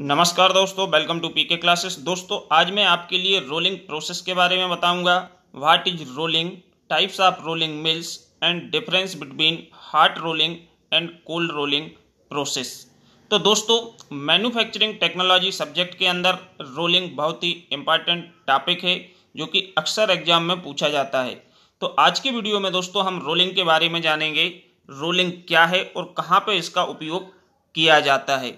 नमस्कार दोस्तों welcome to PK classes दोस्तों आज मैं आपके लिए रोलिंग प्रोसेस के बारे में बताऊंगा what is rolling types of rolling mills and difference between hot rolling and cold rolling process तो दोस्तों मैन्युफैक्चरिंग टेक्नोलॉजी सब्जेक्ट के अंदर रोलिंग बहुत ही इम्पॉर्टेंट टॉपिक है जो कि अक्सर एग्जाम में पूछा जाता है तो आज की वीडियो में दोस्तों हम रोलिंग के बारे में जानेंगे रोलिंग क्या है और कहाँ पर इसका उपयोग किया जाता है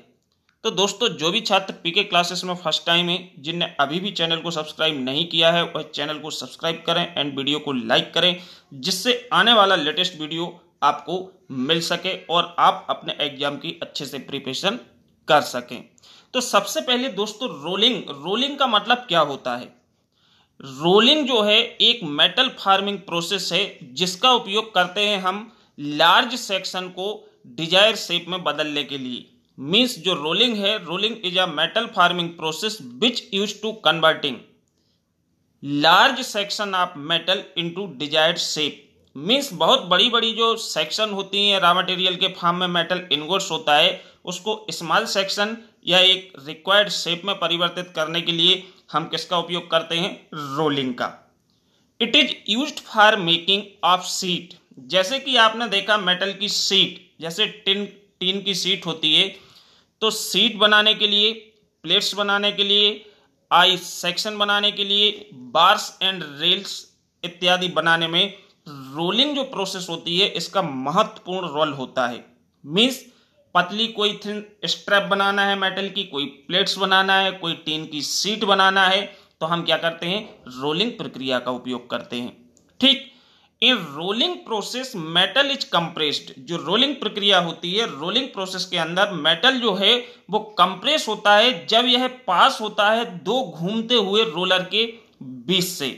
तो दोस्तों जो भी छात्र पीके क्लासेस में फर्स्ट टाइम है जिनने अभी भी चैनल को सब्सक्राइब नहीं किया है वह चैनल को सब्सक्राइब करें एंड वीडियो को लाइक करें जिससे आने वाला लेटेस्ट वीडियो आपको मिल सके और आप अपने एग्जाम की अच्छे से प्रिपरेशन कर सकें तो सबसे पहले दोस्तों रोलिंग रोलिंग का मतलब क्या होता है रोलिंग जो है एक मेटल फार्मिंग प्रोसेस है जिसका उपयोग करते हैं हम लार्ज सेक्शन को डिजायर शेप में बदलने के लिए मीन्स जो रोलिंग है rolling is a metal forming process which use to converting large section of metal into desired shape means बहुत बड़ी बड़ी जो सेक्शन होती हैं रॉ मटेरियल के फार्म में मेटल इनवर्स होता है उसको स्मॉल सेक्शन या एक रिक्वायर्ड शेप में परिवर्तित करने के लिए हम किसका उपयोग करते हैं रोलिंग का it is use for making of sheet जैसे कि आपने देखा मेटल की सीट जैसे टिन टीन की सीट होती है तो सीट बनाने के लिए प्लेट्स बनाने के लिए आई सेक्शन बनाने के लिए बार्स एंड रेल्स इत्यादि बनाने में रोलिंग जो प्रोसेस होती है इसका महत्वपूर्ण रोल होता है मीन्स पतली कोई थिन स्ट्रैप बनाना है मेटल की कोई प्लेट्स बनाना है कोई टीन की सीट बनाना है तो हम क्या करते हैं रोलिंग प्रक्रिया का उपयोग करते हैं ठीक in rolling process metal is compressed जो रोलिंग प्रक्रिया होती है रोलिंग प्रोसेस के अंदर मेटल जो है वो कंप्रेस होता है जब यह पास होता है दो घूमते हुए रोलर के बीच से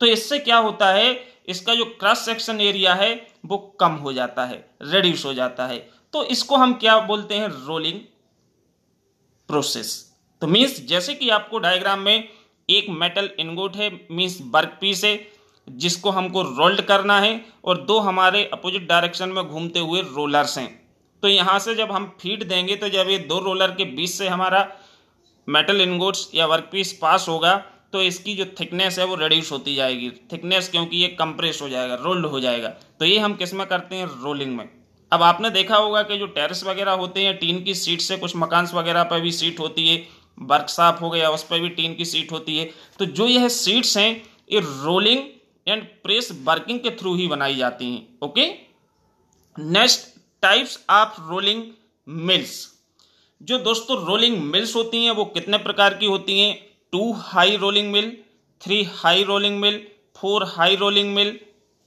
तो इससे क्या होता है इसका जो क्रॉस सेक्शन एरिया है वो कम हो जाता है रेड्यूस हो जाता है तो इसको हम क्या बोलते हैं रोलिंग प्रोसेस तो मीन्स जैसे कि आपको डायग्राम में एक मेटल इनगोट है मीन्स वर्क पीस है जिसको हमको रोल्ड करना है और दो हमारे अपोजिट डायरेक्शन में घूमते हुए रोलर्स हैं तो यहाँ से जब हम फीड देंगे तो जब ये दो रोलर के बीच से हमारा मेटल इनगोट्स या वर्कपीस पास होगा तो इसकी जो थिकनेस है वो रेड्यूस होती जाएगी थिकनेस क्योंकि ये कंप्रेस हो जाएगा रोल्ड हो जाएगा तो ये हम किस में करते हैं रोलिंग में अब आपने देखा होगा कि जो टेरिस वगैरह होते हैं टीन की सीट से कुछ मकान वगैरह पर भी सीट होती है वर्कशॉप हो गया उस पर भी टीन की सीट होती है तो जो यह सीट्स हैं ये रोलिंग एंड प्रेस वर्किंग के थ्रू ही बनाई जाती हैं okay next types of rolling mills जो दोस्तों रोलिंग मिल्स होती हैं वो कितने प्रकार की होती हैं two high rolling mill three high rolling mill four high rolling mill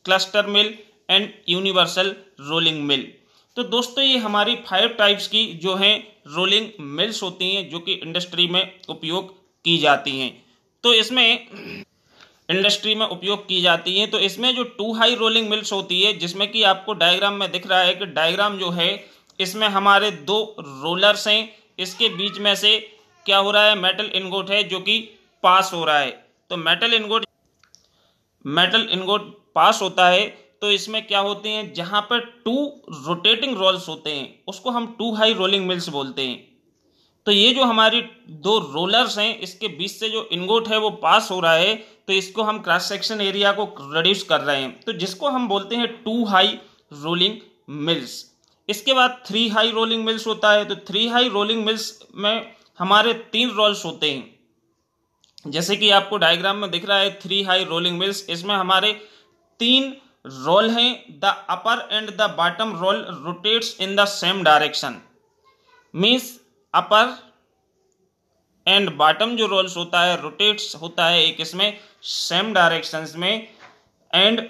cluster mill and universal rolling mill तो दोस्तों ये हमारी फाइव टाइप्स की जो हैं रोलिंग मिल्स होती हैं जो कि इंडस्ट्री में उपयोग की जाती हैं तो इसमें इंडस्ट्री में उपयोग की जाती है तो इसमें जो टू हाई रोलिंग मिल्स होती है जिसमें कि आपको डायग्राम में दिख रहा है कि डायग्राम जो है इसमें हमारे दो रोलर्स हैं इसके बीच में से क्या हो रहा है मेटल इनगोट है जो कि पास हो रहा है तो metal ingot metal ingot pass होता है तो इसमें क्या होते हैं जहां पर टू रोटेटिंग रोल्स होते हैं उसको हम टू हाई रोलिंग मिल्स बोलते हैं तो ये जो हमारी दो रोलर्स हैं इसके बीच से जो इनगोट है वो पास हो रहा है तो इसको हम क्रॉस सेक्शन एरिया को रिड्यूस कर रहे हैं तो जिसको हम बोलते हैं टू हाई रोलिंग मिल्स इसके बाद थ्री हाई रोलिंग मिल्स होता है तो थ्री हाई रोलिंग मिल्स में हमारे तीन रोल्स होते हैं जैसे कि आपको डायग्राम में दिख रहा है थ्री हाई रोलिंग मिल्स इसमें हमारे तीन रोल हैं the upper and the bottom roll rotates in the same direction means upper and bottom जो रोल्स होता है रोटेट्स होता है एक इसमें सेम डायरेक्शंस में एंड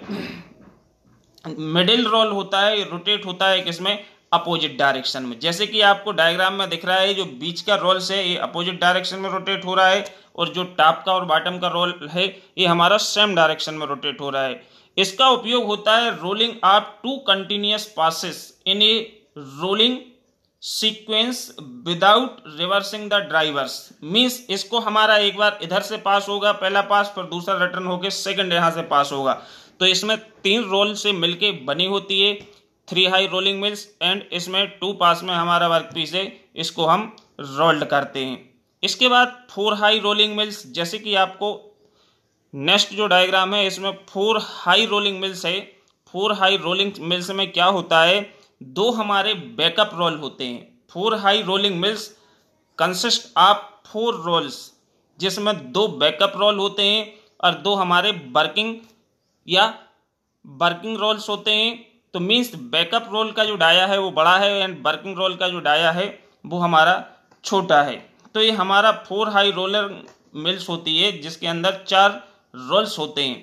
मिडिल रोल होता है रोटेट होता है एक इसमें अपोजिट डायरेक्शन में जैसे कि आपको डायग्राम में दिख रहा है जो बीच का रोल्स है ये अपोजिट डायरेक्शन में रोटेट हो रहा है और जो टॉप का और बॉटम का रोल है ये हमारा सेम डायरेक्शन में रोटेट हो रहा है इसका उपयोग होता है रोलिंग आप two continuous passes in a rolling sequence without reversing the drivers means इसको हमारा एक बार इधर से पास होगा पहला पास फिर दूसरा रिटर्न होकर सेकंड यहां से पास होगा तो इसमें तीन रोल से मिलके बनी होती है three high rolling mills and इसमें टू पास में हमारा वर्क पीस है इसको हम रोल्ड करते हैं इसके बाद फोर हाई रोलिंग मिल्स जैसे कि आपको नेक्स्ट जो डायग्राम है इसमें फोर हाई रोलिंग मिल्स है फोर हाई रोलिंग मिल्स में क्या होता है दो हमारे बैकअप रोल होते हैं four high rolling mills consist of four rolls जिसमें दो बैकअप रोल होते हैं और दो हमारे वर्किंग या वर्किंग रोल्स होते हैं तो मीन्स बैकअप रोल का जो डाया है वो बड़ा है एंड वर्किंग रोल का जो डाया है वो हमारा छोटा है तो ये हमारा फोर हाई रोलर मिल्स होती है जिसके अंदर चार रोल्स होते हैं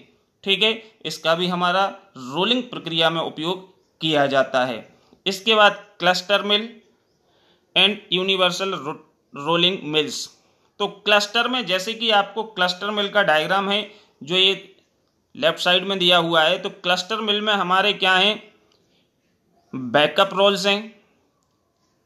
ठीक है इसका भी हमारा रोलिंग प्रक्रिया में उपयोग किया जाता है इसके बाद cluster mill and universal rolling mills तो क्लस्टर में जैसे कि आपको क्लस्टर मिल का डायग्राम है जो ये लेफ्ट साइड में दिया हुआ है तो क्लस्टर मिल में हमारे क्या हैं बैकअप रोल्स हैं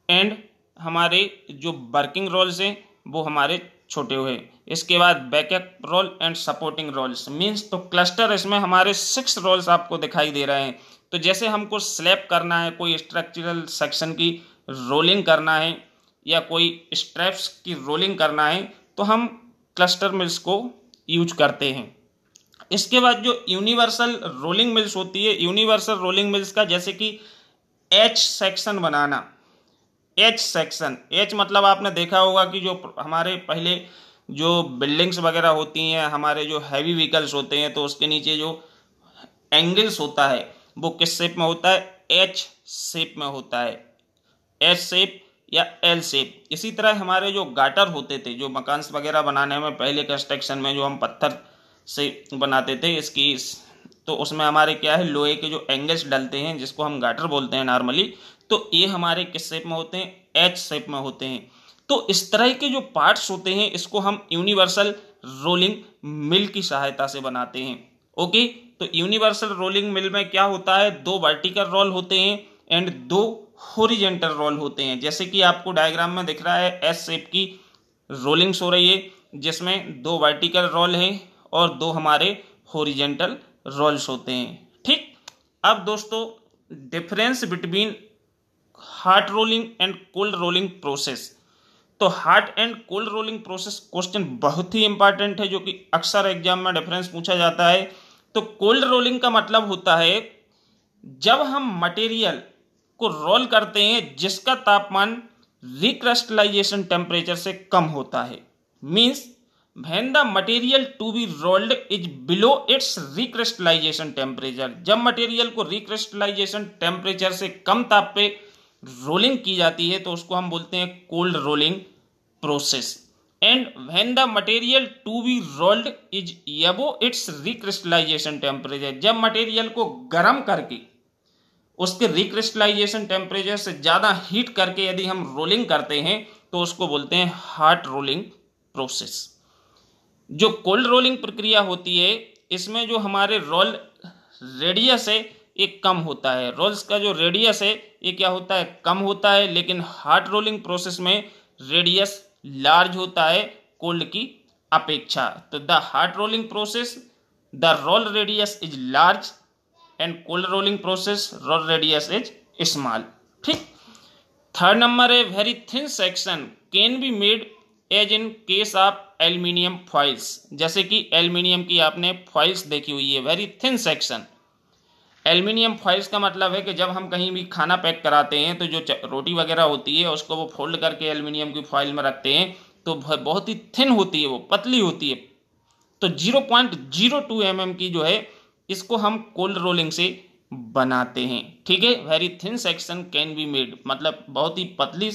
एंड हमारे जो वर्किंग रोल्स हैं वो हमारे छोटे हुए इसके बाद backup roll and supporting rolls means तो क्लस्टर इसमें हमारे सिक्स रोल्स आपको दिखाई दे रहे हैं तो जैसे हमको स्लैप करना है कोई स्ट्रक्चरल सेक्शन की रोलिंग करना है या कोई स्ट्रेप्स की रोलिंग करना है तो हम क्लस्टर मिल्स को यूज करते हैं इसके बाद जो यूनिवर्सल रोलिंग मिल्स होती है यूनिवर्सल रोलिंग मिल्स का जैसे कि एच सेक्शन बनाना एच सेक्शन एच मतलब आपने देखा होगा कि जो हमारे पहले जो बिल्डिंग्स वगैरह होती हैं हमारे जो हैवी व्हीकल्स होते हैं तो उसके नीचे जो एंगल्स होता है वो किस शेप में होता है एच शेप में होता है एच शेप या एल शेप इसी तरह हमारे जो गाटर होते थे जो मकान वगैरह बनाने में पहले कंस्ट्रक्शन में जो हम पत्थर से बनाते थे इसकी तो उसमें हमारे क्या है लोहे के जो एंगल्स डलते हैं जिसको हम गाटर बोलते हैं नॉर्मली तो ये हमारे किस शेप में होते हैं एच शेप में होते हैं तो इस तरह के जो पार्ट्स होते हैं इसको हम यूनिवर्सल रोलिंग मिल की सहायता से बनाते हैं ओके तो यूनिवर्सल रोलिंग मिल में क्या होता है दो वर्टिकल रोल होते हैं एंड दो होरिजेंटल रोल होते हैं जैसे कि आपको डायग्राम में दिख रहा है एस शेप की रोलिंग्स हो रही है जिसमें दो वर्टिकल रोल हैं और दो हमारे होरिजेंटल रोल्स होते हैं ठीक अब दोस्तों difference between hot rolling and cold rolling process तो hot and cold rolling process question बहुत ही इंपॉर्टेंट है जो कि अक्सर एग्जाम में डिफरेंस पूछा जाता है तो कोल्ड रोलिंग का मतलब होता है जब हम मटेरियल को रोल करते हैं जिसका तापमान रिक्रस्टलाइजेशन टेम्परेचर से कम होता है means when the material to be rolled is below its recrystallization temperature जब मटेरियल को रिक्रिस्टलाइजेशन टेम्परेचर से कम ताप पे रोलिंग की जाती है तो उसको हम बोलते हैं cold rolling process and when the material to be rolled is above its recrystallization temperature जब मटेरियल को गर्म करके उसके रिक्रिस्टलाइजेशन टेम्परेचर से ज़्यादा हीट करके यदि हम रोलिंग करते हैं तो उसको बोलते हैं हार्ट रोलिंग प्रोसेस जो कोल्ड रोलिंग प्रक्रिया होती है इसमें जो हमारे रोल रेडियस है ये कम होता है रोल्स का जो रेडियस है ये क्या होता है कम होता है लेकिन हार्ट रोलिंग प्रोसेस में रेडियस लार्ज होता है कोल्ड की अपेक्षा तो the hard rolling process the roll radius is large and cold rolling process roll radius is small ठीक थर्ड नंबर है very thin section can be made as in case of aluminium foils जैसे कि aluminium की आपने foils देखी हुई है very thin section aluminium foils का मतलब है कि जब हम कहीं भी खाना पैक कराते हैं तो जो रोटी वगैरह होती है उसको वो फोल्ड करके एल्युमिनियम की फॉइल में रखते हैं तो बहुत ही थिन होती है वो पतली होती है तो zero point zero two M M की जो है इसको हम कोल्ड रोलिंग से बनाते हैं ठीक है very thin section can be made मतलब बहुत ही पतली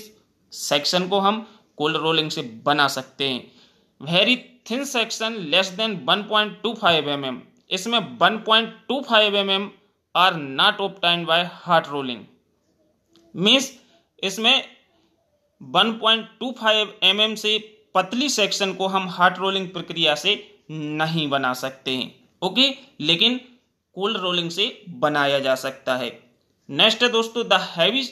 सेक्शन को हम कोल्ड रोलिंग से बना सकते हैं very thin section less than one point two five M M इसमें one point two five M M are not obtained by hot rolling means इसमें 1.25 mm से पतली सेक्शन को हम हार्ट रोलिंग प्रक्रिया से नहीं बना सकते हैं ओके लेकिन कोल्ड रोलिंग से बनाया जा सकता है नेक्स्ट है दोस्तों the heavy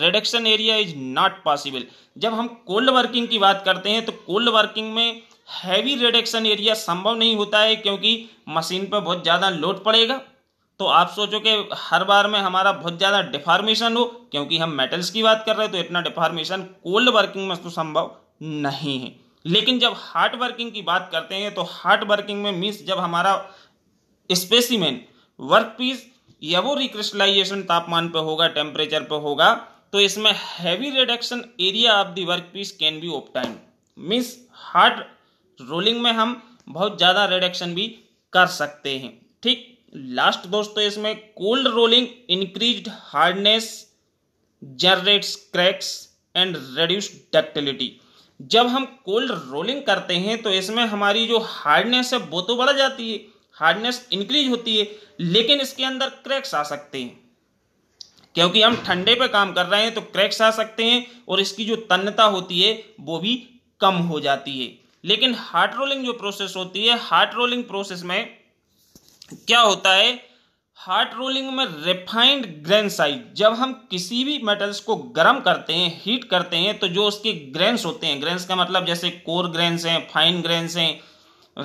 reduction area is not possible जब हम कोल्ड वर्किंग की बात करते हैं तो कोल्ड वर्किंग में हैवी रिडक्शन एरिया संभव नहीं होता है क्योंकि मशीन पर बहुत ज़्यादा लोड पड़ेगा तो आप सोचो कि हर बार में हमारा बहुत ज़्यादा डिफार्मेशन हो क्योंकि हम मेटल्स की बात कर रहे हैं तो इतना डिफार्मेशन कोल्ड वर्किंग में तो संभव नहीं है लेकिन जब हार्ड वर्किंग की बात करते हैं तो हार्ट वर्किंग में मीन्स जब हमारा स्पेसिमेन वर्क पीस या वो रिक्रिस्टलाइजेशन तापमान पर होगा टेम्परेचर पर होगा तो इसमें heavy reduction area of the work piece can be obtained means hard rolling में हम बहुत ज़्यादा रिडक्शन भी कर सकते हैं ठीक लास्ट दोस्तों इसमें cold rolling increase hardness generates cracks and reduce ductility जब हम कोल्ड रोलिंग करते हैं तो इसमें हमारी जो हार्डनेस है वो तो बढ़ जाती है हार्डनेस इंक्रीज होती है लेकिन इसके अंदर क्रैक्स आ सकते हैं क्योंकि हम ठंडे पे काम कर रहे हैं तो क्रैक्स आ सकते हैं और इसकी जो तन्नता होती है वो भी कम हो जाती है लेकिन हार्ट रोलिंग जो प्रोसेस होती है हार्ट रोलिंग प्रोसेस में क्या होता है हार्ट रोलिंग में रिफाइंड ग्रेन साइज जब हम किसी भी मेटल्स को गर्म करते हैं हीट करते हैं तो जो उसके ग्रेन्स होते हैं ग्रेन्स का मतलब जैसे कोर ग्रेन्स हैं फाइन ग्रेन्स हैं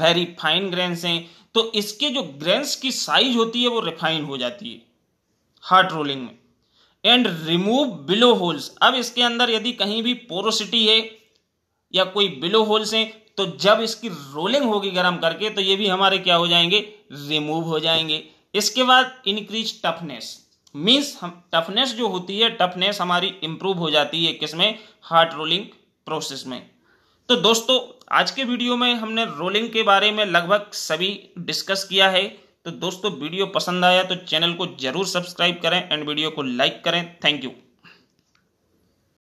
वेरी फाइन ग्रेन्स हैं तो इसके जो ग्रेन्स की साइज होती है वो रिफाइन हो जाती है हार्ट रोलिंग में एंड रिमूव बिलो होल्स अब इसके अंदर यदि कहीं भी पोरोसिटी है या कोई बिलो होल्स हैं तो जब इसकी रोलिंग होगी गर्म करके तो ये भी हमारे क्या हो जाएंगे रिमूव हो जाएंगे इसके बाद इंक्रीज टफनेस मीन्स हम टफनेस जो होती है टफनेस हमारी इंप्रूव हो जाती है किसमें हार्ट रोलिंग प्रोसेस में तो दोस्तों आज के वीडियो में हमने रोलिंग के बारे में लगभग सभी डिस्कस किया है तो दोस्तों वीडियो पसंद आया तो चैनल को जरूर सब्सक्राइब करें एंड वीडियो को लाइक करें थैंक यू